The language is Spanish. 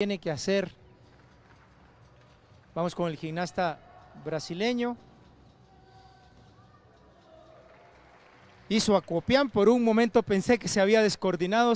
tiene que hacer. Vamos con el gimnasta brasileño. Hizo Acopián, por un momento pensé que se había descoordinado.